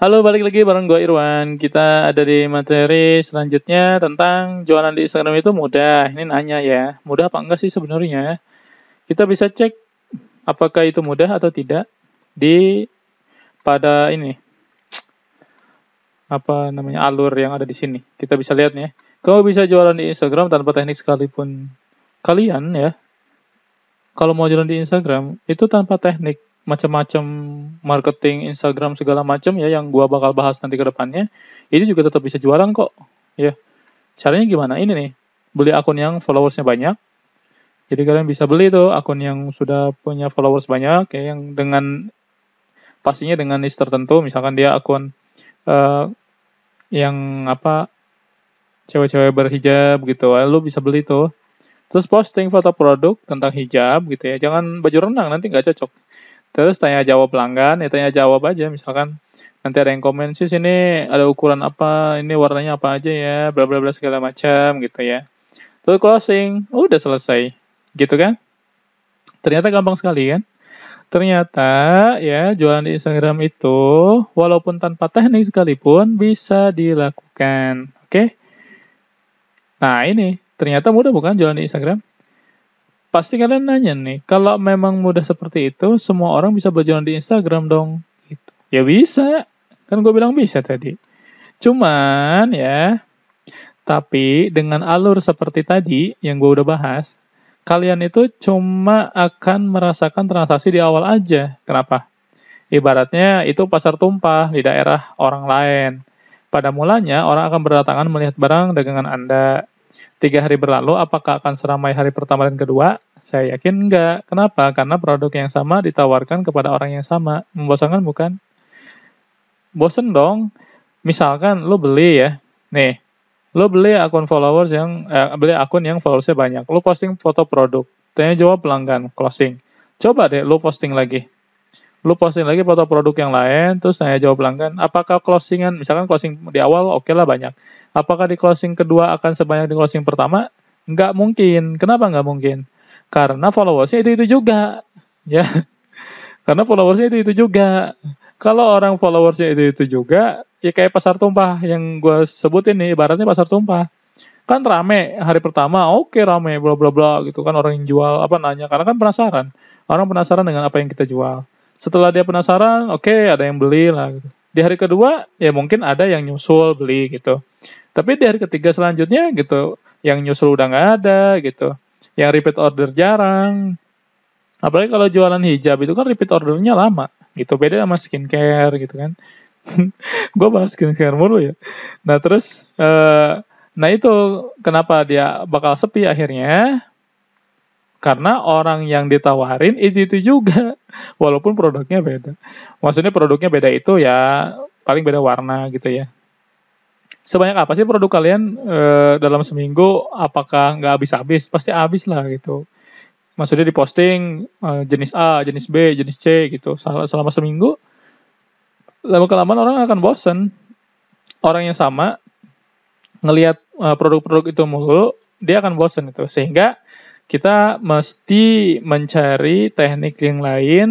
Halo, balik lagi bareng gue Irwan. Kita ada di materi selanjutnya tentang jualan di Instagram itu mudah. Ini nanya ya, mudah apa enggak sih sebenarnya? Kita bisa cek apakah itu mudah atau tidak di pada ini apa namanya alur yang ada di sini. Kita bisa lihat nih. Kau bisa jualan di Instagram tanpa teknik sekalipun kalian ya. Kalau mau jualan di Instagram itu tanpa teknik macam-macam marketing Instagram segala macam ya yang gua bakal bahas nanti ke depannya itu juga tetap bisa jualan kok ya caranya gimana ini nih beli akun yang followersnya banyak jadi kalian bisa beli tuh akun yang sudah punya followers banyak ya yang dengan pastinya dengan list tertentu misalkan dia akun uh, yang apa cewek-cewek berhijab gitu eh, lu bisa beli tuh terus posting foto produk tentang hijab gitu ya jangan baju renang nanti nggak cocok terus tanya jawab pelanggan ya tanya jawab aja misalkan nanti ada yang komen sih ini ada ukuran apa ini warnanya apa aja ya bla bla bla segala macam gitu ya terus closing udah selesai gitu kan ternyata gampang sekali kan ternyata ya jualan di Instagram itu walaupun tanpa teknik sekalipun bisa dilakukan oke okay? nah ini ternyata mudah bukan jualan di Instagram pasti kalian nanya nih, kalau memang mudah seperti itu, semua orang bisa berjualan di Instagram dong. Gitu. Ya bisa, kan gue bilang bisa tadi. Cuman ya, tapi dengan alur seperti tadi yang gue udah bahas, kalian itu cuma akan merasakan transaksi di awal aja. Kenapa? Ibaratnya itu pasar tumpah di daerah orang lain. Pada mulanya, orang akan berdatangan melihat barang dagangan Anda Tiga hari berlalu, apakah akan seramai hari pertama dan kedua? Saya yakin enggak. Kenapa? Karena produk yang sama ditawarkan kepada orang yang sama. Membosankan bukan? Bosen dong. Misalkan lo beli ya, nih, lo beli akun followers yang, eh, beli akun yang followersnya banyak. Lo posting foto produk. Tanya jawab pelanggan, closing. Coba deh lo posting lagi lu posting lagi foto produk yang lain terus tanya jawab pelanggan apakah closingan misalkan closing di awal oke okay lah banyak apakah di closing kedua akan sebanyak di closing pertama nggak mungkin kenapa nggak mungkin karena followersnya itu itu juga ya karena followersnya itu itu juga kalau orang followersnya itu itu juga ya kayak pasar tumpah yang gue sebutin nih ibaratnya pasar tumpah kan rame hari pertama oke okay, rame bla bla bla gitu kan orang yang jual apa nanya karena kan penasaran orang penasaran dengan apa yang kita jual setelah dia penasaran oke okay, ada yang beli lah gitu. di hari kedua ya mungkin ada yang nyusul beli gitu tapi di hari ketiga selanjutnya gitu yang nyusul udah nggak ada gitu yang repeat order jarang apalagi kalau jualan hijab itu kan repeat ordernya lama gitu beda sama skincare gitu kan gue bahas skincare mulu ya nah terus uh, nah itu kenapa dia bakal sepi akhirnya karena orang yang ditawarin itu itu juga walaupun produknya beda maksudnya produknya beda itu ya paling beda warna gitu ya sebanyak apa sih produk kalian e, dalam seminggu apakah nggak habis-habis pasti habis lah gitu maksudnya diposting e, jenis A jenis B jenis C gitu selama seminggu lama kelamaan orang akan bosen orang yang sama ngelihat eh, produk-produk itu mulu dia akan bosen itu sehingga kita mesti mencari teknik yang lain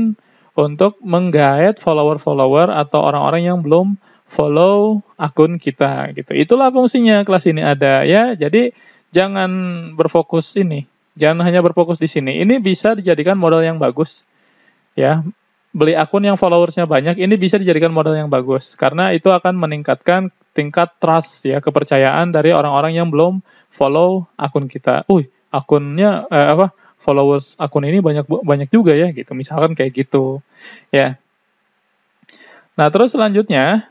untuk menggait follower-follower atau orang-orang yang belum follow akun kita gitu. Itulah fungsinya kelas ini ada ya. Jadi jangan berfokus ini, jangan hanya berfokus di sini. Ini bisa dijadikan modal yang bagus. Ya, beli akun yang followersnya banyak ini bisa dijadikan modal yang bagus karena itu akan meningkatkan tingkat trust ya kepercayaan dari orang-orang yang belum follow akun kita. Uh, akunnya eh, apa followers akun ini banyak banyak juga ya gitu misalkan kayak gitu ya nah terus selanjutnya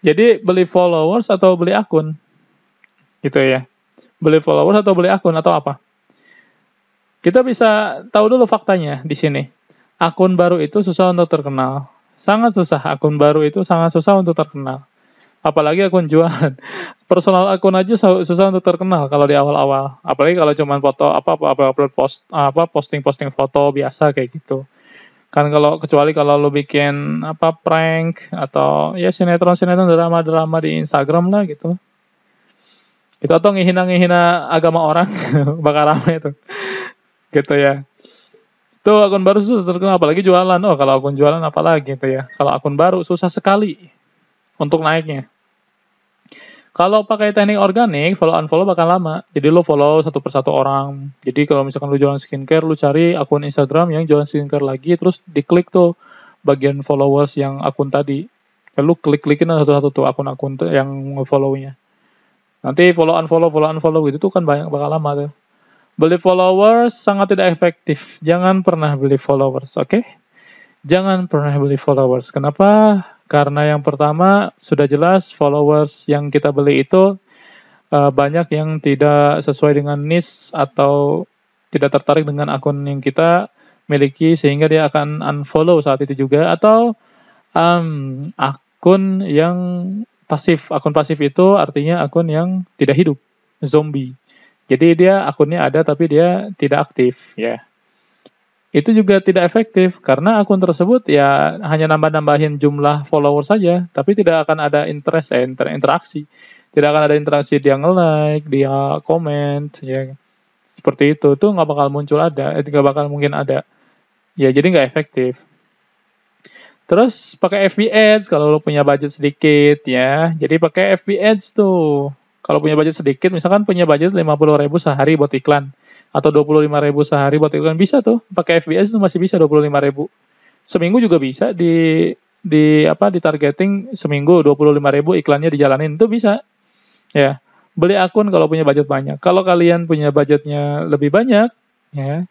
jadi beli followers atau beli akun gitu ya beli followers atau beli akun atau apa kita bisa tahu dulu faktanya di sini akun baru itu susah untuk terkenal sangat susah akun baru itu sangat susah untuk terkenal apalagi akun jualan personal akun aja susah untuk terkenal kalau di awal-awal apalagi kalau cuma foto apa apa upload post apa posting posting foto biasa kayak gitu kan kalau kecuali kalau lo bikin apa prank atau ya sinetron sinetron drama drama di Instagram lah gitu itu atau ngehina ngehina agama orang bakal rame itu gitu ya itu akun baru susah terkenal apalagi jualan oh kalau akun jualan apalagi gitu ya kalau akun baru susah sekali untuk naiknya. Kalau pakai teknik organik, follow unfollow bakal lama. Jadi lo follow satu persatu orang. Jadi kalau misalkan lo jualan skincare, lo cari akun Instagram yang jualan skincare lagi, terus diklik tuh bagian followers yang akun tadi. Ya, Lalu klik-klikin satu-satu tuh akun-akun yang follow-nya. Nanti follow unfollow, follow unfollow gitu tuh kan banyak bakal lama tuh. Beli followers sangat tidak efektif. Jangan pernah beli followers, oke? Okay? Jangan pernah beli followers. Kenapa? Karena yang pertama sudah jelas followers yang kita beli itu uh, banyak yang tidak sesuai dengan niche atau tidak tertarik dengan akun yang kita miliki sehingga dia akan unfollow saat itu juga atau um, akun yang pasif. Akun pasif itu artinya akun yang tidak hidup, zombie. Jadi dia akunnya ada tapi dia tidak aktif ya itu juga tidak efektif karena akun tersebut ya hanya nambah-nambahin jumlah follower saja tapi tidak akan ada interest eh, inter interaksi tidak akan ada interaksi dia nge-like dia komen ya seperti itu tuh nggak bakal muncul ada eh, nggak bakal mungkin ada ya jadi nggak efektif terus pakai FB Ads kalau lo punya budget sedikit ya jadi pakai FB Ads tuh kalau punya budget sedikit, misalkan punya budget 50 ribu sehari buat iklan. Atau 25 ribu sehari buat iklan. Bisa tuh, pakai FBS itu masih bisa 25 ribu. Seminggu juga bisa di di apa di targeting seminggu 25 ribu iklannya dijalanin itu bisa ya beli akun kalau punya budget banyak kalau kalian punya budgetnya lebih banyak ya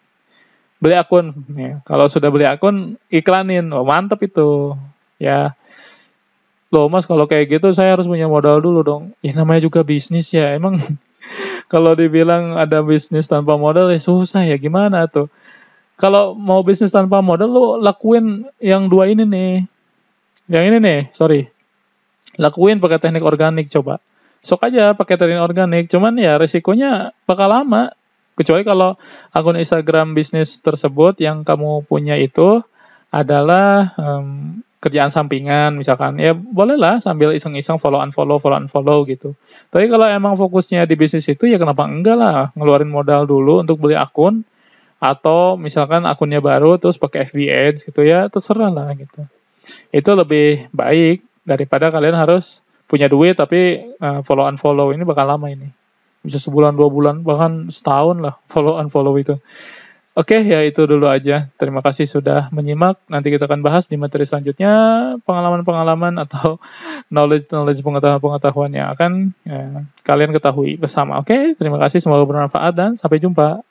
beli akun ya kalau sudah beli akun iklanin oh, mantep itu ya loh mas kalau kayak gitu saya harus punya modal dulu dong ya namanya juga bisnis ya emang kalau dibilang ada bisnis tanpa modal ya susah ya gimana tuh kalau mau bisnis tanpa modal lo lakuin yang dua ini nih yang ini nih sorry lakuin pakai teknik organik coba sok aja pakai teknik organik cuman ya resikonya bakal lama kecuali kalau akun Instagram bisnis tersebut yang kamu punya itu adalah um, kerjaan sampingan misalkan ya bolehlah sambil iseng-iseng follow unfollow follow unfollow gitu tapi kalau emang fokusnya di bisnis itu ya kenapa enggak lah ngeluarin modal dulu untuk beli akun atau misalkan akunnya baru terus pakai FB Ads gitu ya terserah lah gitu itu lebih baik daripada kalian harus punya duit tapi uh, follow unfollow ini bakal lama ini bisa sebulan dua bulan bahkan setahun lah follow unfollow itu Oke, ya itu dulu aja. Terima kasih sudah menyimak. Nanti kita akan bahas di materi selanjutnya pengalaman-pengalaman atau knowledge-knowledge pengetahuan-pengetahuan yang akan ya, kalian ketahui bersama. Oke, terima kasih. Semoga bermanfaat dan sampai jumpa.